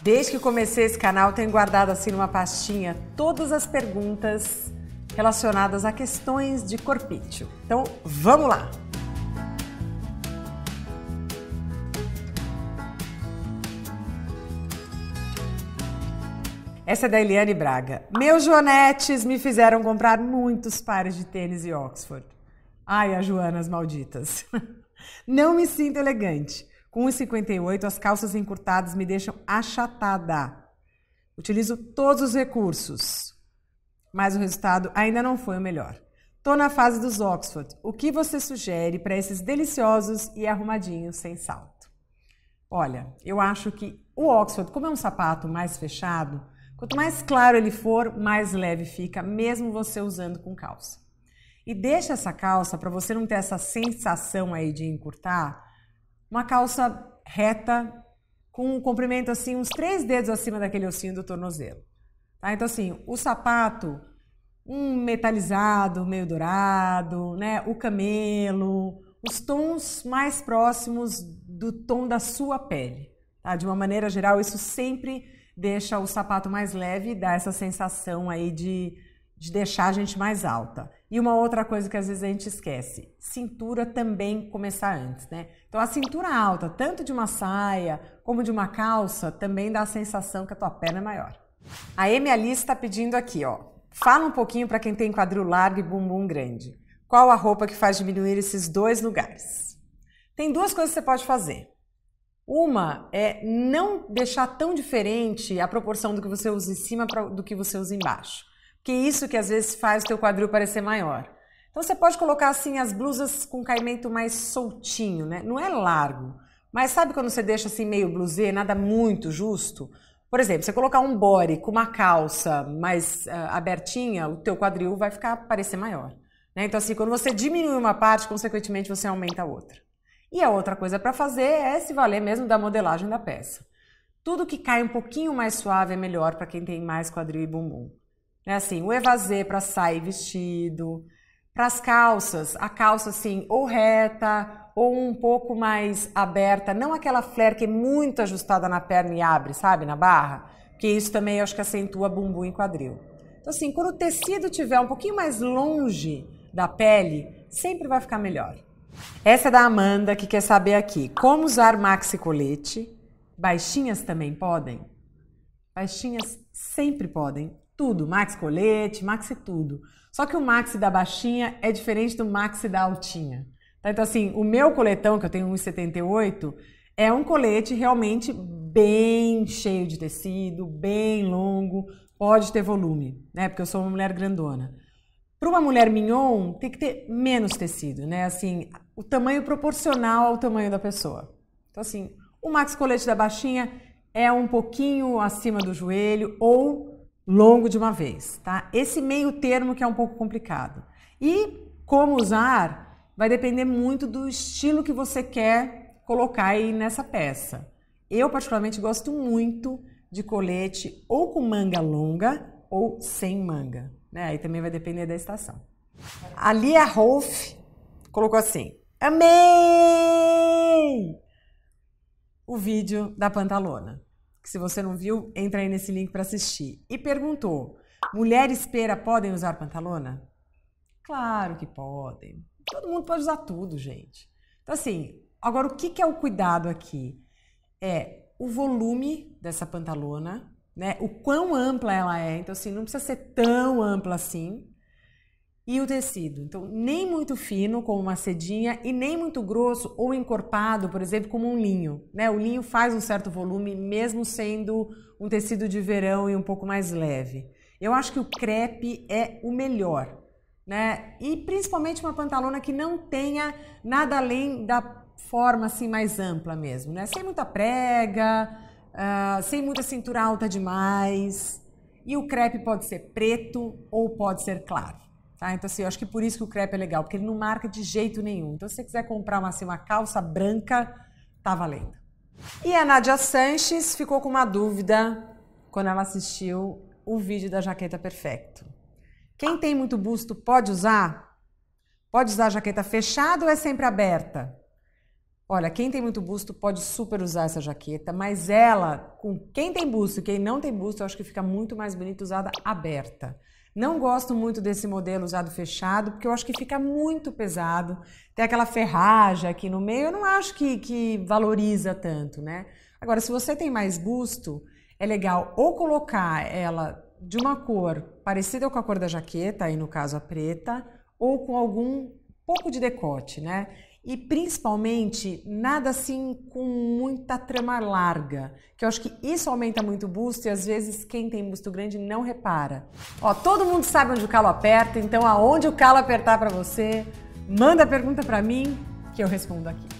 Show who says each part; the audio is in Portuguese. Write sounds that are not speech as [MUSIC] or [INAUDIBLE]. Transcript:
Speaker 1: Desde que comecei esse canal, tenho guardado assim numa pastinha todas as perguntas relacionadas a questões de corpício. Então, vamos lá! Essa é da Eliane Braga. Meus joanetes me fizeram comprar muitos pares de tênis e Oxford. Ai, as joanas malditas. [LAUGHS] Não me sinto elegante. Com 1,58, as calças encurtadas me deixam achatada. Utilizo todos os recursos, mas o resultado ainda não foi o melhor. Tô na fase dos Oxford. O que você sugere para esses deliciosos e arrumadinhos sem salto? Olha, eu acho que o Oxford, como é um sapato mais fechado, quanto mais claro ele for, mais leve fica, mesmo você usando com calça. E deixa essa calça para você não ter essa sensação aí de encurtar uma calça reta, com um comprimento assim, uns três dedos acima daquele ossinho do tornozelo. Tá? Então, assim, o sapato, um metalizado, meio dourado, né? O camelo, os tons mais próximos do tom da sua pele. Tá? De uma maneira geral, isso sempre deixa o sapato mais leve e dá essa sensação aí de, de deixar a gente mais alta. E uma outra coisa que às vezes a gente esquece, cintura também começar antes, né? Então a cintura alta, tanto de uma saia como de uma calça, também dá a sensação que a tua perna é maior. A Amy Alice está pedindo aqui, ó. Fala um pouquinho para quem tem quadril largo e bumbum grande. Qual a roupa que faz diminuir esses dois lugares? Tem duas coisas que você pode fazer. Uma é não deixar tão diferente a proporção do que você usa em cima pra, do que você usa embaixo que isso que às vezes faz o teu quadril parecer maior. Então você pode colocar assim as blusas com caimento mais soltinho, né? Não é largo, mas sabe quando você deixa assim meio blusê, nada muito justo? Por exemplo, você colocar um body com uma calça mais uh, abertinha, o teu quadril vai ficar parecer maior. Né? Então assim, quando você diminui uma parte, consequentemente você aumenta a outra. E a outra coisa para fazer é se valer mesmo da modelagem da peça. Tudo que cai um pouquinho mais suave é melhor para quem tem mais quadril e bumbum. Né? Assim, o evasê para sair vestido, para as calças, a calça assim, ou reta, ou um pouco mais aberta, não aquela flare que é muito ajustada na perna e abre, sabe, na barra, porque isso também eu acho que acentua bumbum e quadril. Então, assim, quando o tecido tiver um pouquinho mais longe da pele, sempre vai ficar melhor. Essa é da Amanda que quer saber aqui: como usar maxi colete? Baixinhas também podem? Baixinhas sempre podem. Tudo, maxi colete, maxi tudo. Só que o maxi da baixinha é diferente do maxi da altinha. Tá? Então, assim, o meu coletão, que eu tenho 1,78, é um colete realmente bem cheio de tecido, bem longo, pode ter volume, né? Porque eu sou uma mulher grandona. Para uma mulher mignon, tem que ter menos tecido, né? Assim, o tamanho proporcional ao tamanho da pessoa. Então, assim, o max colete da baixinha é um pouquinho acima do joelho ou longo de uma vez, tá? Esse meio termo que é um pouco complicado. E como usar vai depender muito do estilo que você quer colocar aí nessa peça. Eu particularmente gosto muito de colete ou com manga longa ou sem manga, né? Aí também vai depender da estação. A Lia Rolf colocou assim: "Amei!" O vídeo da pantalona que se você não viu, entra aí nesse link para assistir. E perguntou: mulheres pera podem usar pantalona? Claro que podem. Todo mundo pode usar tudo, gente. Então, assim, agora o que, que é o cuidado aqui? É o volume dessa pantalona, né? O quão ampla ela é. Então, assim, não precisa ser tão ampla assim, e o tecido. Então, nem muito fino, como uma cedinha, e nem muito grosso ou encorpado, por exemplo, como um linho. Né? O linho faz um certo volume, mesmo sendo um tecido de verão e um pouco mais leve. Eu acho que o crepe é o melhor. Né? E principalmente uma pantalona que não tenha nada além da forma assim mais ampla mesmo, né? Sem muita prega, uh, sem muita cintura alta demais. E o crepe pode ser preto ou pode ser claro. Tá? Então, assim, eu acho que por isso que o crepe é legal, porque ele não marca de jeito nenhum. Então, se você quiser comprar uma, assim, uma calça branca, tá valendo. E a Nádia Sanches ficou com uma dúvida quando ela assistiu o vídeo da jaqueta perfeito. Quem tem muito busto pode usar? Pode usar a jaqueta fechada ou é sempre aberta? Olha, quem tem muito busto pode super usar essa jaqueta, mas ela, com quem tem busto e quem não tem busto, eu acho que fica muito mais bonita usada aberta. Não gosto muito desse modelo usado fechado, porque eu acho que fica muito pesado. Tem aquela ferragem aqui no meio, eu não acho que, que valoriza tanto, né? Agora, se você tem mais busto, é legal ou colocar ela de uma cor parecida com a cor da jaqueta, aí no caso a preta, ou com algum pouco de decote, né? E principalmente, nada assim com muita trama larga, que eu acho que isso aumenta muito o busto e às vezes quem tem busto grande não repara. Ó, todo mundo sabe onde o calo aperta, então aonde o calo apertar para você, manda a pergunta para mim que eu respondo aqui.